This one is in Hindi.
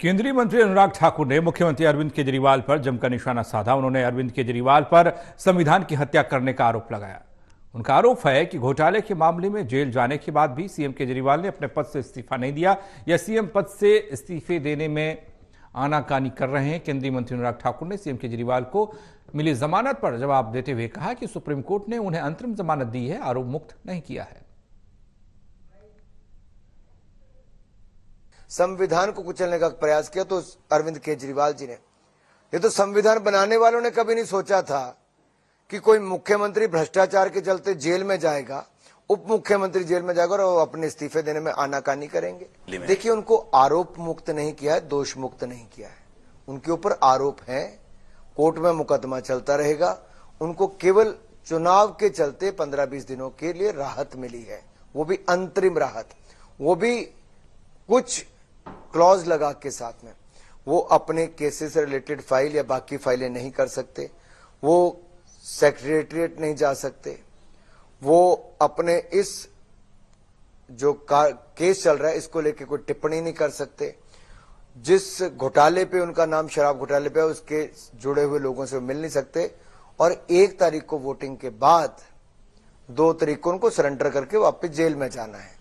केंद्रीय मंत्री अनुराग ठाकुर ने मुख्यमंत्री अरविंद केजरीवाल पर जमकर निशाना साधा उन्होंने अरविंद केजरीवाल पर संविधान की हत्या करने का आरोप लगाया उनका आरोप है कि घोटाले के मामले में जेल जाने के बाद भी सीएम केजरीवाल ने अपने पद से इस्तीफा नहीं दिया या सीएम पद से इस्तीफे देने में आनाकानी कर रहे हैं केंद्रीय मंत्री अनुराग ठाकुर ने सीएम केजरीवाल को मिली जमानत पर जवाब देते हुए कहा कि सुप्रीम कोर्ट ने उन्हें अंतरिम जमानत दी है आरोप मुक्त नहीं किया है संविधान को कुचलने का प्रयास किया तो अरविंद केजरीवाल जी ने ये तो संविधान बनाने वालों ने कभी नहीं सोचा था कि कोई मुख्यमंत्री भ्रष्टाचार के चलते जेल में जाएगा उप मुख्यमंत्री जेल में जाकर और अपने इस्तीफे देने में आनाकानी करेंगे देखिए उनको आरोप मुक्त नहीं किया है दोष मुक्त नहीं किया है उनके ऊपर आरोप है कोर्ट में मुकदमा चलता रहेगा उनको केवल चुनाव के चलते पंद्रह बीस दिनों के लिए राहत मिली है वो भी अंतरिम राहत वो भी कुछ क्लॉज लगा के साथ में वो अपने केसेस से रिलेटेड फाइल या बाकी फाइलें नहीं कर सकते वो सेक्रेटरीट नहीं जा सकते वो अपने इस जो केस चल रहा है इसको लेके कोई टिप्पणी नहीं कर सकते जिस घोटाले पे उनका नाम शराब घोटाले पे है उसके जुड़े हुए लोगों से मिल नहीं सकते और एक तारीख को वोटिंग के बाद दो तारीख को उनको सरेंडर करके वापस जेल में जाना है